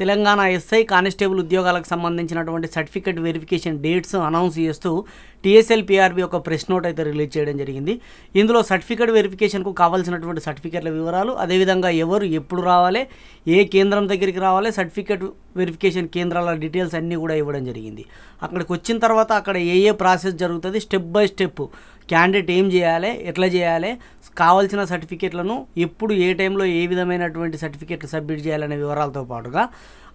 Telangana SI constable ఉద్యోగాలకు సంబంధించినటువంటి certificate verification dates announce చేస్తూ టీఎస్ఎల్ పీఆర్బీ ఒక ప్రెస్ నోట్ అయితే రిలీజ్ చేయడం జరిగింది ఇందులో సర్టిఫికేట్ వెరిఫికేషన్కు కావాల్సినటువంటి సర్టిఫికేట్ల వివరాలు అదేవిధంగా ఎవరు ఎప్పుడు రావాలి ఏ కేంద్రం దగ్గరికి రావాలి సర్టిఫికేట్ వెరిఫికేషన్ కేంద్రాల డీటెయిల్స్ అన్నీ కూడా ఇవ్వడం జరిగింది అక్కడికి వచ్చిన తర్వాత అక్కడ ఏ ఏ ప్రాసెస్ జరుగుతుంది స్టెప్ బై స్టెప్ క్యాండిడేట్ ఏం చేయాలి ఎట్లా చేయాలి కావాల్సిన సర్టిఫికేట్లను ఎప్పుడు ఏ టైంలో ఏ విధమైనటువంటి సర్టిఫికేట్లు సబ్మిట్ చేయాలనే వివరాలతో పాటుగా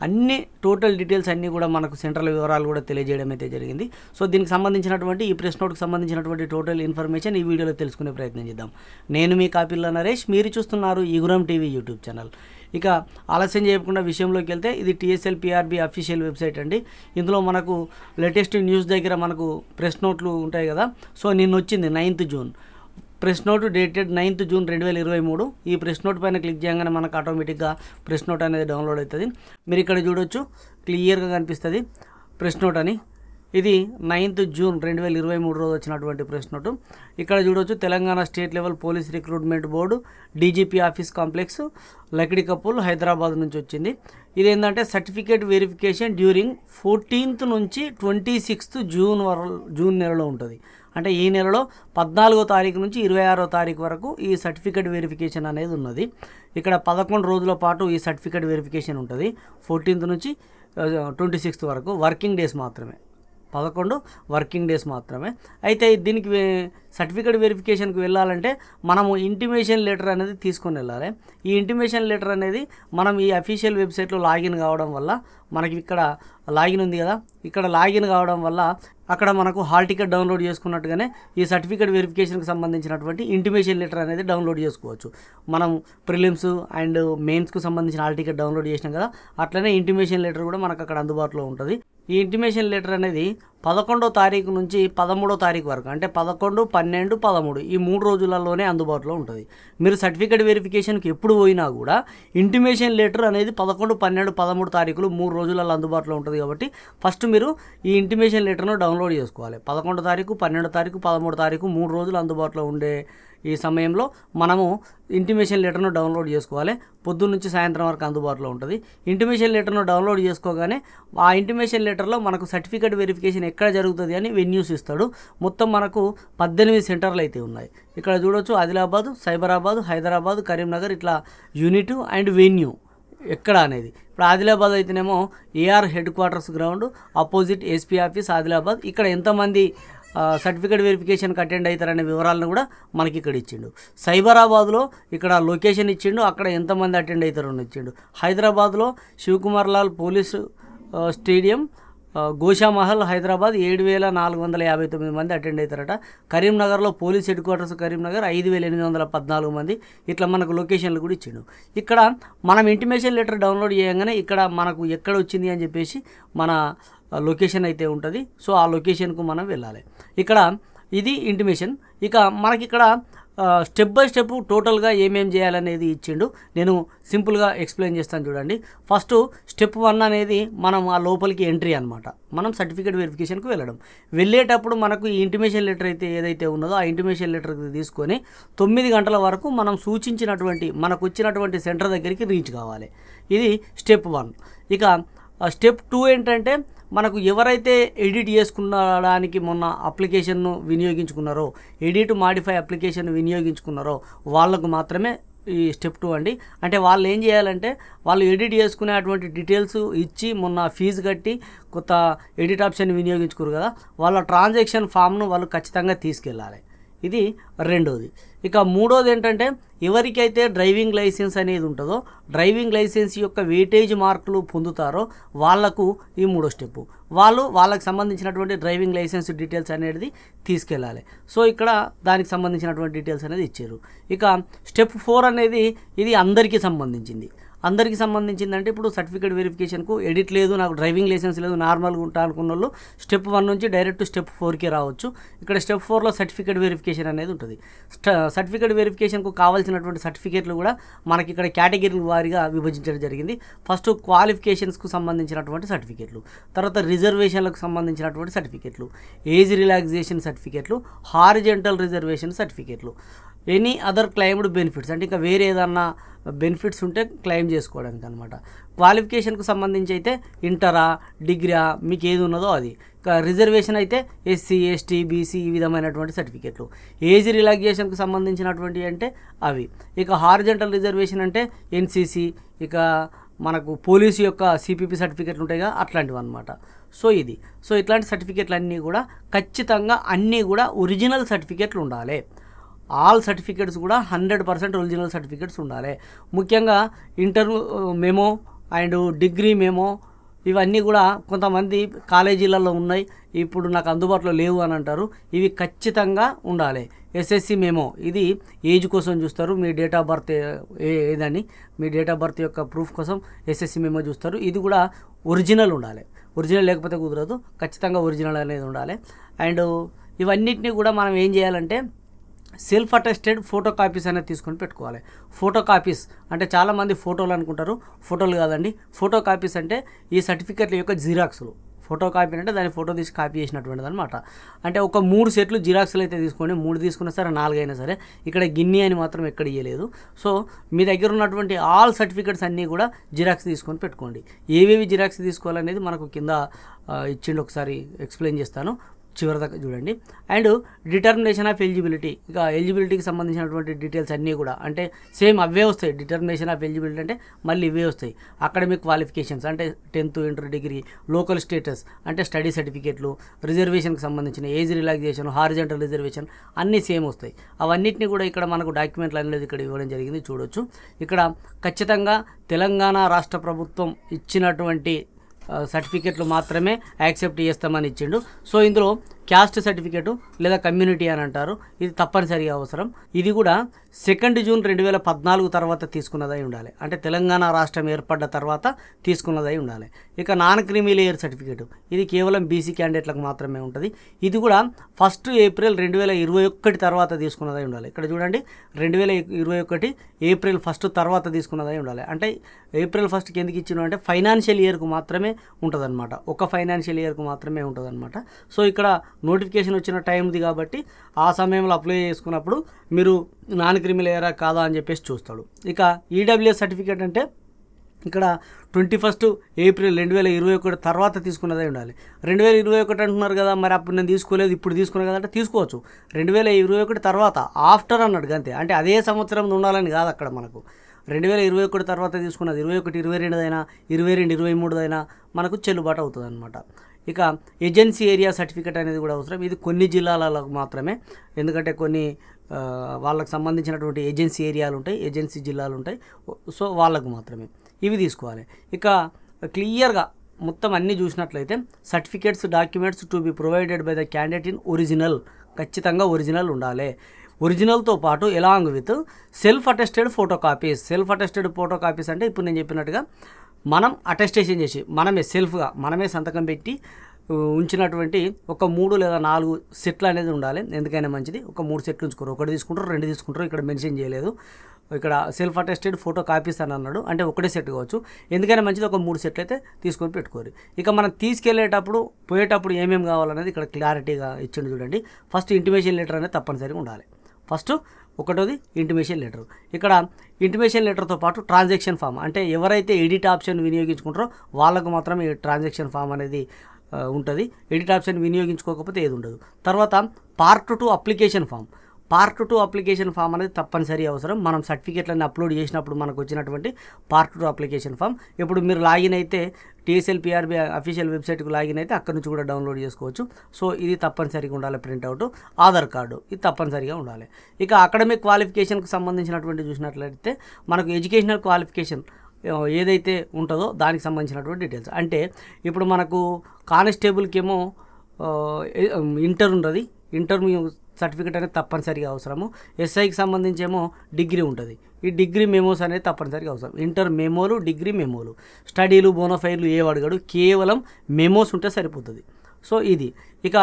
అన్ని టోటల్ డీటెయిల్స్ అన్నీ కూడా మనకు సెంట్రల్ వివరాలు కూడా తెలియజేయడం అయితే జరిగింది సో దీనికి సంబంధించినటువంటి ఈ ప్రెస్ నోట్కి సంబంధించినటువంటి టోటల్ ఇన్ఫర్మేషన్ ఈ వీడియోలో తెలుసుకునే ప్రయత్నం చేద్దాం నేను మీ కాపిల్ల నరేష్ మీరు చూస్తున్నారు ఈగురం టీవీ యూట్యూబ్ ఛానల్ ఇక ఆలస్యం చేయకుండా విషయంలోకి వెళ్తే ఇది టీఎస్ఎల్ పిఆర్బి అఫీషియల్ వెబ్సైట్ అండి ఇందులో మనకు లేటెస్ట్ న్యూస్ దగ్గర మనకు ప్రెస్ నోట్లు ఉంటాయి కదా సో నిన్న వచ్చింది ninth June press note dated ninth June రెండు వేల ఇరవై మూడు ఈ ప్రెస్ నోట్ పైన క్లిక్ చేయగానే మనకు ఆటోమేటిక్గా ప్రెస్ నోట్ అనేది డౌన్లోడ్ అవుతుంది మీరు ఇక్కడ చూడొచ్చు క్లియర్గా కనిపిస్తుంది ప్రెస్ నోట్ అని ఇది నైన్త్ జూన్ రెండు వేల ఇరవై మూడు రోజు వచ్చినటువంటి ప్రెస్ నోటు ఇక్కడ చూడవచ్చు Telangana state level police recruitment board DGP office complex Lakdi Kapul Hyderabad నుంచి వచ్చింది ఇది ఏంటంటే సర్టిఫికేట్ వెరిఫికేషన్ డ్యూరింగ్ ఫోర్టీన్త్ నుంచి ట్వంటీ సిక్స్త్ జూన్ వర జూన్ నెలలో ఉంటుంది అంటే ఈ నెలలో పద్నాలుగో తారీఖు నుంచి ఇరవై ఆరో తారీఖు వరకు ఈ సర్టిఫికేట్ వెరిఫికేషన్ అనేది ఉన్నది ఇక్కడ పదకొండు రోజుల పాటు ఈ సర్టిఫికేట్ వెరిఫికేషన్ ఉంటుంది ఫోర్టీన్త్ నుంచి ట్వంటీ సిక్స్త్ వరకు వర్కింగ్ డేస్ మాత్రమే పదకొండు వర్కింగ్ డేస్ మాత్రమే అయితే దీనికి సర్టిఫికేట్ వెరిఫికేషన్కి వెళ్ళాలంటే మనము ఇంటిమేషన్ లెటర్ అనేది తీసుకొని వెళ్ళాలి ఈ ఇంటిమేషన్ లెటర్ అనేది మనం ఈ అఫీషియల్ వెబ్సైట్లో లాగిన్ కావడం వల్ల మనకి ఇక్కడ లాగిన్ ఉంది కదా ఇక్కడ లాగిన్ కావడం వల్ల అక్కడ మనకు హాల్ టికెట్ డౌన్లోడ్ చేసుకున్నట్టుగానే ఈ సర్టిఫికేట్ వెరిఫికేషన్కి సంబంధించినటువంటి ఇంటిమేషన్ లెటర్ అనేది డౌన్లోడ్ చేసుకోవచ్చు మనం ప్రిలిమ్స్ అండ్ మెయిన్స్కు సంబంధించిన హాల్ టికెట్ డౌన్లోడ్ చేసినాం కదా అట్లనే ఇంటిమేషన్ లెటర్ కూడా మనకు అక్కడ అందుబాటులో ఉంటుంది ఈ ఇంటిమేషన్ లెటర్ అనేది పదకొండో తారీఖు నుంచి పదమూడో తారీఖు వరకు అంటే పదకొండు పన్నెండు పదమూడు ఈ మూడు రోజులలోనే అందుబాటులో ఉంటుంది మీరు సర్టిఫికేట్ వెరిఫికేషన్కి ఎప్పుడు పోయినా కూడా ఇంటిమేషన్ లెటర్ అనేది పదకొండు పన్నెండు పదమూడు తారీఖులు మూడు రోజులలో అందుబాటులో ఉంటుంది కాబట్టి ఫస్ట్ మీరు ఈ ఇంటిమేషన్ లెటర్ను డౌన్లోడ్ చేసుకోవాలి పదకొండో తారీఖు పన్నెండో తారీఖు పదమూడు తారీఖు మూడు రోజులు అందుబాటులో ఉండే ఈ సమయంలో మనము ఇంటిమేషన్ లెటర్ను డౌన్లోడ్ చేసుకోవాలి పొద్దున్న నుంచి సాయంత్రం వరకు అందుబాటులో ఉంటుంది ఇంటిమేషన్ లెటర్ను డౌన్లోడ్ చేసుకోగానే ఆ ఇంటిమేషన్ లెటర్లో మనకు సర్టిఫికేట్ వెరిఫికేషన్ ఎక్కడ జరుగుతుంది అని వెన్యూస్ ఇస్తాడు మొత్తం మనకు పద్దెనిమిది సెంటర్లు అయితే ఉన్నాయి ఇక్కడ చూడొచ్చు ఆదిలాబాదు సైబరాబాద్ హైదరాబాదు కరీంనగర్ ఇట్లా యూనిట్ అండ్ వెన్యూ ఎక్కడ అనేది ఇప్పుడు ఆదిలాబాద్ అయితేనేమో AR head quarters ground opposite SP office Adilabad ఇక్కడ ఎంతమంది సర్టిఫికేట్ వెరిఫికేషన్కి అటెండ్ అవుతారనే వివరాలను కూడా మనకి ఇక్కడ ఇచ్చిండు సైబరాబాద్లో ఇక్కడ లొకేషన్ ఇచ్చిండు అక్కడ ఎంతమంది అటెండ్ అవుతారని ఇచ్చిండు హైదరాబాద్లో శివకుమార్ లాల్ పోలీసు స్టేడియం గోషామహల్ హైదరాబాద్ ఏడు వేల నాలుగు వందల యాభై తొమ్మిది మంది అటెండ్ అవుతారట కరీంనగర్లో పోలీస్ హెడ్ క్వార్టర్స్ కరీంనగర్ ఐదు వేల ఎనిమిది వందల పద్నాలుగు మంది ఇట్లా మనకు లొకేషన్లు కూడా ఇచ్చిండు ఇక్కడ మనం ఇంటిమేషన్ లెటర్ డౌన్లోడ్ చేయగానే ఇక్కడ మనకు ఎక్కడ వచ్చింది అని చెప్పేసి మన లొకేషన్ అయితే ఉంటుంది సో ఆ లొకేషన్కు మనం వెళ్ళాలి ఇక్కడ ఇది ఇంటిమేషన్ ఇక మనకి ఇక్కడ స్టెప్ బై స్టెప్ టోటల్గా ఏమేం చేయాలనేది ఇచ్చిండు నేను సింపుల్గా ఎక్స్ప్లెయిన్ చేస్తాను చూడండి ఫస్ట్ స్టెప్ వన్ అనేది మనం ఆ లోపలికి ఎంట్రీ అనమాట మనం సర్టిఫికేట్ వెరిఫికేషన్కి వెళ్ళడం వెళ్ళేటప్పుడు మనకు ఈ ఇంటిమేషన్ లెటర్ అయితే ఏదైతే ఉన్నదో ఆ ఇంటిమేషన్ లెటర్ తీసుకొని తొమ్మిది గంటల వరకు మనం సూచించినటువంటి మనకు వచ్చినటువంటి సెంటర్ దగ్గరికి రీచ్ కావాలి ఇది స్టెప్ వన్ ఇక స్టెప్ టూ ఏంటంటే మనకు ఎవరైతే ఎడిట్ చేసుకున్నడానికి మొన్న అప్లికేషన్ను వినియోగించుకున్నారో ఎడిట్ మాడిఫై అప్లికేషన్ వినియోగించుకున్నారో వాళ్ళకు మాత్రమే ఈ స్టెప్ టూ అండి అంటే వాళ్ళు ఏం చేయాలంటే వాళ్ళు ఎడిట్ చేసుకునేటువంటి డీటెయిల్స్ ఇచ్చి మొన్న ఫీజు కట్టి కొత్త ఎడిట్ ఆప్షన్ వినియోగించుకోరు కదా వాళ్ళ ట్రాన్సాక్షన్ ఫామ్ను వాళ్ళు ఖచ్చితంగా తీసుకెళ్ళాలి ఇది రెండోది ఇక మూడోది ఏంటంటే ఎవరికైతే డ్రైవింగ్ లైసెన్స్ అనేది ఉంటుందో డ్రైవింగ్ లైసెన్స్ యొక్క వెయిటేజ్ మార్కులు పొందుతారో వాళ్లకు ఈ మూడో స్టెప్ వాళ్ళు వాళ్ళకి సంబంధించినటువంటి డ్రైవింగ్ లైసెన్స్ డీటెయిల్స్ అనేది తీసుకెళ్ళాలి సో ఇక్కడ దానికి సంబంధించినటువంటి డీటెయిల్స్ అనేది ఇచ్చారు ఇక స్టెప్ ఫోర్ అనేది ఇది అందరికీ సంబంధించింది అందరికి సంబంధించిందంటే ఇప్పుడు సర్టిఫికేట్ వెరిఫికేషన్కు ఎడిట్ లేదు నాకు డ్రైవింగ్ లైసెన్స్ లేదు నార్మల్గా ఉంటా అనుకున్న వాళ్ళు స్టెప్ వన్ నుంచి డైరెక్ట్ స్టెప్ ఫోర్కి రావచ్చు ఇక్కడ స్టెప్ ఫోర్లో సర్టిఫికేట్ వెరిఫికేషన్ అనేది ఉంటుంది సర్టిఫికేట్ వెరిఫికేషన్కు కావాల్సినటువంటి సర్టిఫికేట్లు కూడా మనకి ఇక్కడ కేటగిరీల వారీగా విభజించడం జరిగింది ఫస్ట్ క్వాలిఫికేషన్స్కు సంబంధించినటువంటి సర్టిఫికేట్లు తర్వాత రిజర్వేషన్లకు సంబంధించినటువంటి సర్టిఫికేట్లు ఏజ్ రిలాక్సేషన్ సర్టిఫికేట్లు హారిజెంటల్ రిజర్వేషన్ సర్టిఫికేట్లు ఎనీ అదర్ క్లైమ్డ్ బెనిఫిట్స్ అంటే ఇంకా వేరే ఏదన్నా బెనిఫిట్స్ ఉంటే క్లెయిమ్ చేసుకోవడానికి అనమాట క్వాలిఫికేషన్కు సంబంధించి అయితే ఇంటరా డిగ్రీయా మీకు ఏది ఉన్నదో అది రిజర్వేషన్ అయితే ఎస్సీ ఎస్టీ బీసీ ఈ విధమైనటువంటి సర్టిఫికెట్లు ఏజ్ రిలాక్సేషన్కు సంబంధించినటువంటి అంటే అవి ఇక హార్జెంటల్ రిజర్వేషన్ అంటే ఎన్సీసీ ఇక మనకు పోలీసు యొక్క సిపిపి సర్టిఫికెట్లు ఉంటాయి కదా అట్లాంటివి అనమాట సో ఇది సో ఇట్లాంటి సర్టిఫికెట్లు అన్నీ కూడా ఖచ్చితంగా అన్నీ కూడా ఒరిజినల్ సర్టిఫికెట్లు ఉండాలి ఆల్ సర్టిఫికేట్స్ కూడా హండ్రెడ్ పర్సెంట్ ఒరిజినల్ సర్టిఫికేట్స్ ఉండాలి ముఖ్యంగా inter memo and degree memo ఇవన్నీ కూడా కొంతమంది కాలేజీలలో ఉన్నాయి ఇప్పుడు నాకు అందుబాటులో లేవు అని అంటారు ఇవి ఖచ్చితంగా ఉండాలి ఎస్ఎస్సి మేమో ఇది ఏజ్ కోసం చూస్తారు మీ డేట్ ఆఫ్ బర్త్ ఏదని మీ డేట్ ఆఫ్ బర్త్ యొక్క ప్రూఫ్ కోసం ఎస్ఎస్సి మేమో చూస్తారు ఇది కూడా ఒరిజినల్ ఉండాలి ఒరిజినల్ లేకపోతే కుదరదు ఖచ్చితంగా ఒరిజినల్ అనేది ఉండాలి అండ్ ఇవన్నిటిని కూడా మనం ఏం చేయాలంటే సెల్ఫ్ అటెస్టెడ్ ఫోటో కాపీస్ అనేది తీసుకొని పెట్టుకోవాలి ఫోటో కాపీస్ అంటే చాలామంది ఫోటోలు అనుకుంటారు ఫోటోలు కాదండి ఫోటో కాపీస్ అంటే ఈ సర్టిఫికెట్ల యొక్క జిరాక్స్లు ఫోటో కాపీ అంటే దాన్ని ఫోటో తీసి కాపీ చేసినటువంటిది అనమాట అంటే ఒక మూడు సెట్లు జిరాక్స్లు అయితే తీసుకోండి మూడు తీసుకున్నా సరే నాలుగైనా సరే ఇక్కడ గిన్ని అని మాత్రం ఎక్కడ ఇవ్వలేదు సో మీ దగ్గర ఉన్నటువంటి ఆల్ సర్టిఫికెట్స్ అన్నీ కూడా జిరాక్స్ తీసుకొని పెట్టుకోండి ఏవేవి జిరాక్స్ తీసుకోవాలనేది మనకు కింద ఇచ్చిండి ఒకసారి ఎక్స్ప్లెయిన్ చేస్తాను చివరి దాకా చూడండి అండ్ డిటర్మినేషన్ ఆఫ్ ఎలిజిబిలిటీ ఇక ఎలిజిబిలిటీకి సంబంధించినటువంటి డీటెయిల్స్ అన్నీ కూడా అంటే సేమ్ అవే వస్తాయి డిటర్మినేషన్ ఆఫ్ ఎలిజిబిలిటీ అంటే మళ్ళీ ఇవే వస్తాయి అకాడమిక్ క్వాలిఫికేషన్స్ అంటే tenth inter degree local status అంటే స్టడీ సర్టిఫికేట్లు రిజర్వేషన్కి సంబంధించిన ఏజ్ రిలాక్సేషన్ హారిజెంటల్ రిజర్వేషన్ అన్నీ సేమ్ వస్తాయి అవన్నిటిని కూడా ఇక్కడ మనకు డాక్యుమెంట్లు అనేది ఇక్కడ ఇవ్వడం జరిగింది చూడొచ్చు ఇక్కడ ఖచ్చితంగా తెలంగాణ రాష్ట్ర ప్రభుత్వం ఇచ్చినటువంటి సర్టిఫికెట్లు మాత్రమే యాక్సెప్ట్ చేస్తామని ఇచ్చిండు సో ఇందులో క్యాస్ట్ సర్టిఫికేటు లేదా కమ్యూనిటీ అని అంటారు ఇది తప్పనిసరిగా అవసరం ఇది కూడా సెకండ్ జూన్ రెండు వేల పద్నాలుగు తర్వాత తీసుకున్నదై ఉండాలి అంటే తెలంగాణ రాష్ట్రం ఏర్పడ్డ తర్వాత తీసుకున్నదై ఉండాలి ఇక నాన్ క్రిమి లేయర్ సర్టిఫికేట్ ఇది కేవలం బీసీ క్యాండిడేట్లకు మాత్రమే ఉంటుంది ఇది కూడా ఫస్ట్ ఏప్రిల్ రెండు వేల ఇరవై ఒకటి తర్వాత తీసుకున్నదై ఉండాలి ఇక్కడ చూడండి రెండు వేల ఇరవై ఒకటి ఏప్రిల్ ఫస్ట్ తర్వాత తీసుకున్నదై ఉండాలి అంటే ఏప్రిల్ ఫస్ట్కి ఎందుకు ఇచ్చిన అంటే ఫైనాన్షియల్ ఇయర్కు మాత్రమే ఉంటుందన్నమాట ఒక ఫైనాన్షియల్ ఇయర్కు మాత్రమే ఉంటుందన్నమాట సో ఇక్కడ నోటిఫికేషన్ వచ్చిన టైంది కాబట్టి ఆ సమయంలో అప్లై చేసుకున్నప్పుడు మీరు నాన్ క్రిమినల్ ఏరా కాదా అని చెప్పేసి చూస్తాడు ఇక ఈడబ్ల్యూఎస్ e సర్టిఫికేట్ అంటే ఇక్కడ ట్వంటీ ఫస్ట్ ఏప్రిల్ రెండు వేల ఇరవై ఒకటి తర్వాత తీసుకున్నదే ఉండాలి రెండు వేల ఇరవై ఒకటి అంటున్నారు కదా మరి అప్పుడు నేను తీసుకోలేదు ఇప్పుడు తీసుకున్నా కదా అంటే తీసుకోవచ్చు రెండు వేల ఇరవై ఒకటి తర్వాత ఆఫ్టర్ అన్నాడు అంతే అంటే అదే సంవత్సరం ఉండాలని కాదు అక్కడ మనకు రెండు వేల ఇరవై ఒకటి తర్వాత తీసుకున్నది ఇరవై ఒకటి ఇరవై రెండుదైనా ఇరవై రెండు ఇరవై మూడుదైనా మనకు చెల్లుబాటు అవుతుంది అనమాట ఇక ఏజెన్సీ ఏరియా సర్టిఫికేట్ అనేది కూడా అవసరం ఇది కొన్ని జిల్లాలకు మాత్రమే ఎందుకంటే కొన్ని వాళ్ళకు సంబంధించినటువంటి ఏజెన్సీ ఏరియాలు ఉంటాయి ఏజెన్సీ జిల్లాలు ఉంటాయి సో వాళ్ళకు మాత్రమే ఇవి తీసుకోవాలి ఇక క్లియర్గా మొత్తం అన్నీ చూసినట్లయితే certificates documents to be provided by the candidate in original ఖచ్చితంగా ఒరిజినల్ ఉండాలి ఒరిజినల్తో పాటు along with self attested photo copies self attested photo copies అంటే ఇప్పుడు నేను చెప్పినట్టుగా మనం అటెస్టేషన్ చేసి మనమే సెల్ఫ్గా మనమే సంతకం పెట్టి ఉంచినటువంటి ఒక మూడు లేదా నాలుగు సెట్లు అనేది ఉండాలి ఎందుకైనా మంచిది ఒక మూడు సెట్లు ఉంచుకోరు ఒకటి తీసుకుంటారు రెండు తీసుకుంటారు ఇక్కడ మెన్షన్ చేయలేదు ఇక్కడ సెల్ఫ్ అటెస్టెడ్ ఫోటో కాపీస్ అని అన్నాడు అంటే ఒకటే సెట్ కావచ్చు ఎందుకైనా మంచిది ఒక మూడు సెట్లు అయితే తీసుకొని పెట్టుకోరు ఇక మనం తీసుకెళ్లేటప్పుడు పోయేటప్పుడు ఏమేమి కావాలనేది ఇక్కడ క్లారిటీగా ఇచ్చిండు చూడండి ఫస్ట్ ఇంటిమేషన్ లెటర్ అనేది తప్పనిసరిగా ఉండాలి ఫస్ట్ ఒకటోది ఇంటిమేషన్ లెటర్ ఇక్కడ ఇంటిమేషన్ లెటర్తో పాటు ట్రాన్సాక్షన్ ఫామ్ అంటే ఎవరైతే ఎడిట్ ఆప్షన్ వినియోగించుకుంటారో వాళ్ళకు మాత్రమే ట్రాన్సాక్షన్ ఫామ్ అనేది ఉంటుంది ఎడిట్ ఆప్షన్ వినియోగించుకోకపోతే ఏది ఉండదు తర్వాత part two application form part two application form అనేది తప్పనిసరి అవసరం మనం సర్టిఫికేట్లన్నీ అప్లోడ్ చేసినప్పుడు మనకు వచ్చినటువంటి పార్ట్ టూ అప్లికేషన్ ఫామ్ ఇప్పుడు మీరు లాగిన్ అయితే టీఎస్ఎల్ పిఆర్బి అఫీషియల్ వెబ్సైట్కి లాగిన్ అయితే అక్కడ నుంచి కూడా డౌన్లోడ్ చేసుకోవచ్చు సో ఇది తప్పనిసరిగా ఉండాలి ప్రింట్అవుట్ ఆధార్ కార్డు ఇది తప్పనిసరిగా ఉండాలి ఇక అకాడమిక్ క్వాలిఫికేషన్కి సంబంధించినటువంటి చూసినట్లయితే మనకు ఎడ్యుకేషనల్ క్వాలిఫికేషన్ ఏదైతే ఉంటుందో దానికి సంబంధించినటువంటి డీటెయిల్స్ అంటే ఇప్పుడు మనకు కానిస్టేబుల్కి ఏమో ఇంటర్ ఉన్నది ఇంటర్ సర్టిఫికేట్ అనేది తప్పనిసరిగా అవసరము ఎస్ఐకి సంబంధించి ఏమో డిగ్రీ ఉంటుంది ఈ డిగ్రీ మెమోస్ అనేది తప్పనిసరిగా అవసరం ఇంటర్ మెమోలు డిగ్రీ మెమోలు స్టడీలు బోనోఫైర్లు ఏ అడగడు కేవలం మెమోస్ ఉంటే సరిపోతుంది సో ఇది ఇక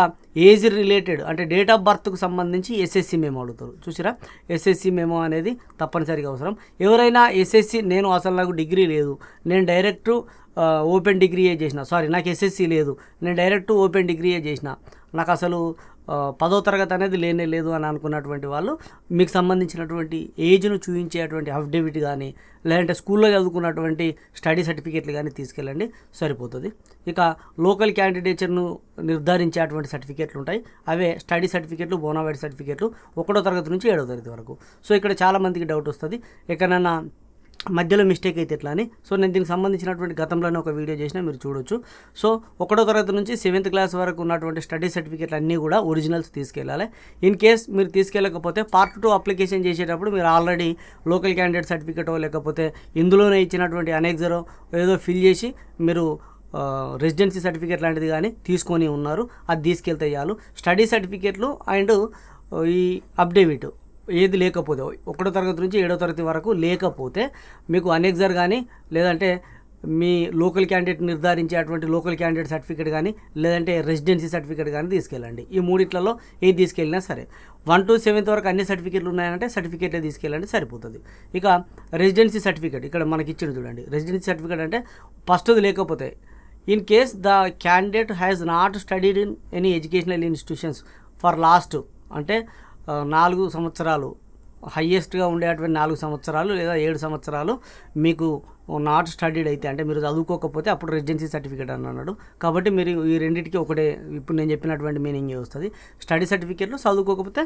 ఏజ్ రిలేటెడ్ అంటే డేట్ ఆఫ్ బర్త్కు సంబంధించి ఎస్ఎస్సి మేము అడుగుతారు చూసిరా ఎస్ఎస్సి మేము అనేది తప్పనిసరిగా అవసరం ఎవరైనా ఎస్ఎస్సి నేను అసలు నాకు డిగ్రీ లేదు నేను డైరెక్ట్ ఓపెన్ డిగ్రీయే చేసిన సారీ నాకు ఎస్ఎస్సి లేదు నేను డైరెక్ట్ ఓపెన్ డిగ్రీయే చేసిన నాకు అసలు పదో తరగతి అనేది లేనే లేదు అని అనుకున్నటువంటి వాళ్ళు మీకు సంబంధించినటువంటి ఏజ్ను చూపించేటువంటి అఫిడేవిట్ కానీ లేదంటే స్కూల్లో చదువుకున్నటువంటి స్టడీ సర్టిఫికేట్లు కానీ తీసుకెళ్ళండి సరిపోతుంది ఇక లోకల్ క్యాండిడేచర్ను నిర్ధారించేటువంటి సర్టిఫికేట్లు ఉంటాయి అవే స్టడీ సర్టిఫికేట్లు బోనావైడ్ సర్టిఫికేట్లు ఒకటో తరగతి నుంచి ఏడో తరగతి వరకు సో ఇక్కడ చాలామందికి డౌట్ వస్తుంది ఎక్కడైనా మధ్యలో మిస్టేక్ అయితే ఎట్లా అని సో నేను దీనికి సంబంధించినటువంటి గతంలోనే ఒక వీడియో చేసినా మీరు చూడొచ్చు సో ఒకటో తరగతి నుంచి సెవెంత్ క్లాస్ వరకు ఉన్నటువంటి స్టడీ సర్టిఫికేట్లు అన్నీ కూడా ఒరిజినల్స్ తీసుకెళ్ళాలి ఇన్ కేస్ మీరు తీసుకెళ్ళకపోతే పార్ట్ టూ అప్లికేషన్ చేసేటప్పుడు మీరు ఆల్రెడీ లోకల్ క్యాండిడేట్ సర్టిఫికేటో లేకపోతే ఇందులోనే ఇచ్చినటువంటి అనెక్జరో ఏదో ఫిల్ చేసి మీరు రెసిడెన్సీ సర్టిఫికేట్ లాంటిది కానీ తీసుకొని ఉన్నారు అది తీసుకెళ్తే చాలు స్టడీ సర్టిఫికేట్లు అండ్ ఈ అప్డేవిట్ ఏది లేకపోతే ఒకటో తరగతి నుంచి ఏడో తరగతి వరకు లేకపోతే మీకు అనెక్జర్ కానీ లేదంటే మీ లోకల్ క్యాండిడేట్ నిర్ధారించేటువంటి లోకల్ క్యాండిడేట్ సర్టిఫికేట్ కానీ లేదంటే రెసిడెన్సీ సర్టిఫికేట్ కానీ తీసుకెళ్ళండి ఈ మూడిట్లలో ఏది తీసుకెళ్ళినా సరే వన్ టు సెవెంత్ వరకు అన్ని సర్టిఫికేట్లు ఉన్నాయంటే సర్టిఫికేట్లే తీసుకెళ్ళండి సరిపోతుంది ఇక రెసిడెన్సీ సర్టిఫికేట్ ఇక్కడ మనకి ఇచ్చిన చూడండి రెసిడెన్సీ సర్టిఫికేట్ అంటే ఫస్ట్ది లేకపోతే in case the candidate has not studied in any educational institutions for last అంటే నాలుగు సంవత్సరాలు హయ్యెస్ట్గా ఉండేటువంటి నాలుగు సంవత్సరాలు లేదా ఏడు సంవత్సరాలు మీకు నాట్ స్టడీడ్ అయితే అంటే మీరు చదువుకోకపోతే అప్పుడు రెసిడెన్సీ సర్టిఫికేట్ అని అన్నాడు కాబట్టి మీరు ఈ రెండింటికి ఒకటే ఇప్పుడు నేను చెప్పినటువంటి మీనింగ్ వస్తుంది స్టడీ సర్టిఫికేట్లు చదువుకోకపోతే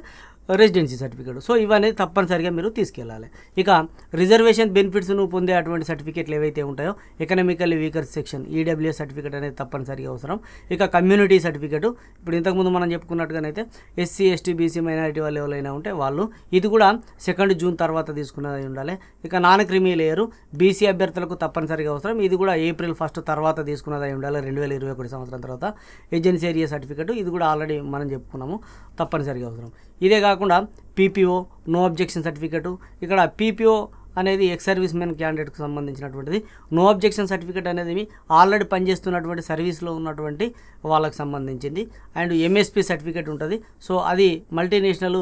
రెసిడెన్సీ సర్టిఫికేట్ సో ఇవన్నీ తప్పనిసరిగా మీరు తీసుకెళ్ళాలి ఇక రిజర్వేషన్ బెనిఫిట్స్ను పొందే అటువంటి సర్టిఫికేట్లు ఏవైతే ఉంటాయో economically weaker section EWS certificate అనేది తప్పనిసరిగా అవసరం ఇక కమ్యూనిటీ సర్టిఫికేట్ ఇప్పుడు ఇంతకుముందు మనం చెప్పుకున్నట్టుగానైతే ఎస్సీ ఎస్టీ బీసీ మైనారిటీ వాళ్ళు ఎవరైనా ఉంటే వాళ్ళు ఇది కూడా సెకండ్ జూన్ తర్వాత తీసుకున్నది ఉండాలి ఇక నాన్ క్రిమి లేయరు బీసీ అభ్యర్థి అభ్యర్థులకు తప్పనిసరిగా అవసరం ఇది కూడా ఏప్రిల్ ఫస్ట్ తర్వాత తీసుకున్నది అయి ఉండాలి రెండు వేల ఇరవై ఒకటి సంవత్సరం తర్వాత ఏజెన్సీ ఏరియా సర్టిఫికెట్ ఇది కూడా ఆల్రెడీ మనం చెప్పుకున్నాము తప్పనిసరిగా అవసరం ఇదే కాకుండా పీపీఓ నో అబ్జెక్షన్ సర్టిఫికేట్ ఇక్కడ పీపీఓ అనేది ఎక్స్ సర్వీస్ మెన్ క్యాండిడేట్కి సంబంధించినటువంటిది నో అబ్జెక్షన్ సర్టిఫికేట్ అనేది ఆల్రెడీ పనిచేస్తున్నటువంటి సర్వీస్లో ఉన్నటువంటి వాళ్ళకి సంబంధించింది అండ్ ఎంఎస్పి సర్టిఫికేట్ ఉంటుంది సో అది multinational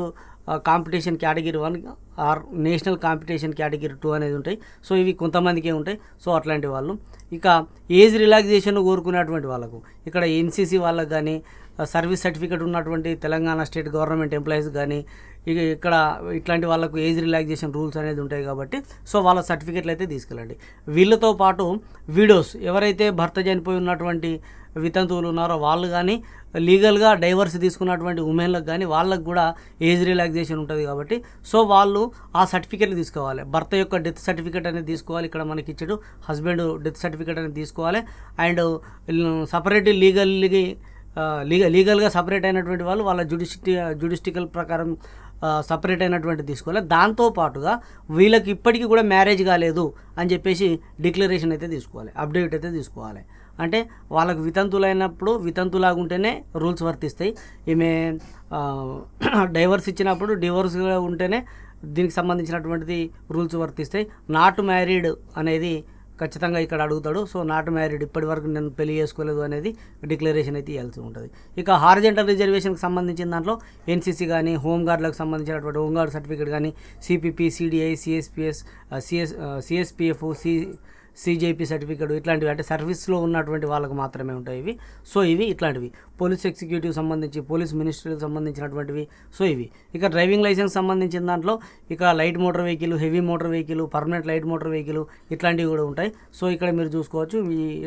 competition category one or national competition category two అనేది ఉంటాయి సో ఇవి కొంతమందికే ఉంటాయి సో అట్లాంటి వాళ్ళు ఇక ఏజ్ రిలాక్సేషన్ కోరుకునేటువంటి వాళ్ళకు ఇక్కడ ఎన్సీసీ వాళ్ళకు కానీ సర్వీస్ సర్టిఫికేట్ ఉన్నటువంటి తెలంగాణ స్టేట్ గవర్నమెంట్ ఎంప్లాయీస్ కానీ ఇక ఇక్కడ ఇట్లాంటి వాళ్ళకు ఏజ్ రిలాక్సేషన్ రూల్స్ అనేది ఉంటాయి కాబట్టి సో వాళ్ళ సర్టిఫికేట్లు అయితే తీసుకెళ్ళండి వీళ్ళతో పాటు వీడియోస్ ఎవరైతే భర్త చనిపోయి ఉన్నటువంటి వితంతువులు ఉన్నారో వాళ్ళు కానీ లీగల్గా డైవర్స్ తీసుకున్నటువంటి ఉమెన్లకు కానీ వాళ్ళకు కూడా ఏజ్ రిలాక్సేషన్ ఉంటుంది కాబట్టి సో వాళ్ళు ఆ సర్టిఫికేట్ని తీసుకోవాలి భర్త యొక్క డెత్ సర్టిఫికేట్ అనేది తీసుకోవాలి ఇక్కడ మనకి ఇచ్చాడు హస్బెండ్ డెత్ సర్టిఫికేట్ అనేది తీసుకోవాలి అండ్ సపరేట్ లీగల్కి లీగల్ లీగల్గా సపరేట్ అయినటువంటి వాళ్ళు వాళ్ళ జుడిషి జుడిస్టికల్ ప్రకారం సపరేట్ అయినటువంటి తీసుకోవాలి దాంతోపాటుగా వీళ్ళకి ఇప్పటికీ కూడా మ్యారేజ్ కాలేదు అని చెప్పేసి డిక్లరేషన్ అయితే తీసుకోవాలి అప్డేట్ అయితే తీసుకోవాలి అంటే వాళ్ళకు వితంతులైనప్పుడు ఉంటేనే రూల్స్ వర్తిస్తాయి ఈమె డైవర్స్ ఇచ్చినప్పుడు డివోర్స్గా ఉంటేనే దీనికి సంబంధించినటువంటిది రూల్స్ వర్తిస్తాయి నాట్ మ్యారీడ్ అనేది ఖచ్చితంగా ఇక్కడ అడుగుతాడు సో నాట్ మ్యారీడ్ ఇప్పటి వరకు నేను పెళ్లి చేసుకోలేదు అనేది డిక్లరేషన్ అయితే ఇవ్వాల్సి ఉంటుంది ఇక హార్జెంటల్ రిజర్వేషన్కి సంబంధించిన దాంట్లో ఎన్సీసీ కానీ హోంగార్డులకు సంబంధించినటువంటి హోంగార్డ్ సర్టిఫికేట్ కానీ CPP CDI CSPS CS CSPF C CJP certificate ఇట్లాంటివి అంటే సర్వీస్లో ఉన్నటువంటి వాళ్ళకు మాత్రమే ఉంటాయి ఇవి సో ఇవి ఇట్లాంటివి పోలీస్ ఎగ్జిక్యూటివ్ సంబంధించి పోలీస్ మినిస్ట్రీకి సంబంధించినటువంటివి సో ఇవి ఇక డ్రైవింగ్ లైసెన్స్ సంబంధించిన దాంట్లో ఇక light motor vehicle heavy motor vehicle permanent light motor vehicle ఇట్లాంటివి కూడా ఉంటాయి సో ఇక్కడ మీరు చూసుకోవచ్చు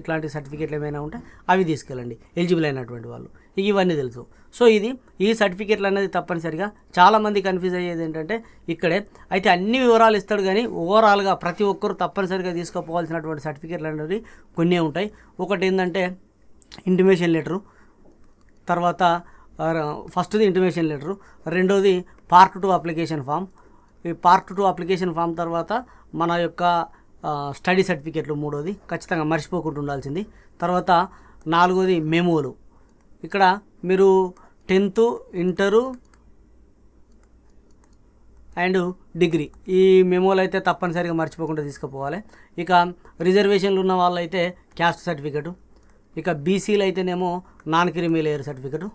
ఇట్లాంటి సర్టిఫికేట్లు ఏమైనా ఉంటే అవి తీసుకెళ్ళండి ఎలిజిబుల్ అయినటువంటి వాళ్ళు ఇవన్నీ తెలుసు సో ఇది ఈ సర్టిఫికేట్లు అనేది తప్పనిసరిగా చాలామంది కన్ఫ్యూజ్ అయ్యేది ఏంటంటే ఇక్కడే అయితే అన్ని వివరాలు ఇస్తాడు కానీ ఓవరాల్గా ప్రతి ఒక్కరు తప్పనిసరిగా తీసుకోపోవాల్సినటువంటి సర్టిఫికేట్లు అనేవి కొన్ని ఉంటాయి ఒకటి ఏంటంటే ఇంటిమేషన్ లెటరు తర్వాత ఫస్ట్ది ఇంటిమేషన్ లెటరు రెండోది పార్ట్ టూ అప్లికేషన్ ఫామ్ ఈ పార్ట్ టూ అప్లికేషన్ ఫామ్ తర్వాత మన యొక్క స్టడీ సర్టిఫికేట్లు మూడోది ఖచ్చితంగా మర్చిపోకుండా ఉండాల్సింది తర్వాత నాలుగోది మెమోలు ఇక్కడ మీరు టెన్త్ ఇంటరు అండ్ డిగ్రీ ఈ మెమోలు అయితే తప్పనిసరిగా మర్చిపోకుండా తీసుకుపోవాలి ఇక రిజర్వేషన్లు ఉన్న అయితే క్యాస్ట్ సర్టిఫికెట్ ఇక బీసీలు అయితేనేమో నాన్ క్రిమిలేయర్ సర్టిఫికెట్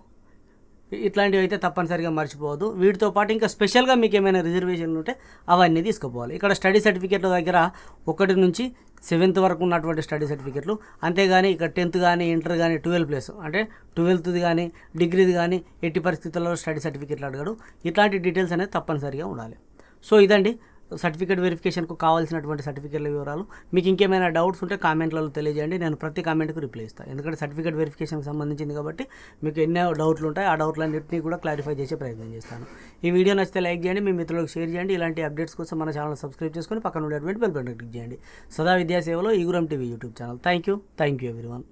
ఇట్లాంటివి అయితే తప్పనిసరిగా మర్చిపోవద్దు వీటితో పాటు ఇంకా స్పెషల్గా మీకు ఏమైనా రిజర్వేషన్ ఉంటే అవన్నీ తీసుకుపోవాలి ఇక్కడ స్టడీ సర్టిఫికేట్ల దగ్గర ఒకటి నుంచి సెవెంత్ వరకు ఉన్నటువంటి స్టడీ సర్టిఫికెట్లు అంతేగాని ఇక్కడ టెన్త్ కానీ ఇంటర్ కానీ ట్వెల్వ్ ప్లస్ అంటే ట్వెల్త్ది కానీ డిగ్రీది కానీ ఎట్టి పరిస్థితుల్లో స్టడీ సర్టిఫికెట్లు అడగడు ఇట్లాంటి డీటెయిల్స్ అనేది తప్పనిసరిగా ఉండాలి సో ఇదండి సర్టిఫికేట్ వెరిఫికేషన్కు కావాల్సినటువంటి సర్టిఫికేట్ల వివరాలు మీకు ఇంకేమైనా డౌట్స్ ఉంటే కామెంట్లలో తెలియజేయండి నేను ప్రతి కామెంట్కు రిప్లై ఇస్తాను ఎందుకంటే సర్టిఫికేట్ వెరిఫికేషన్కి సంబంధించింది కాబట్టి మీకు ఎన్నో డౌట్లు ఉంటాయి ఆ డౌట్లన్నింటినీ కూడా క్లారిఫై చేసే ప్రయత్నం చేస్తాను ఈ వీడియో నచ్చితే లైక్ చేయండి మీ మిత్రులకు షేర్ చేయండి ఇలాంటి అప్డేట్స్ కోసం మన ఛానల్ సబ్స్క్రైబ్ చేసుకొని పక్కన ఉండేటువంటి బెల్ బటన్ క్లిక్ చేయండి సదా విద్యాసేవలో ఈగురం TV YouTube channel thank you thank you everyone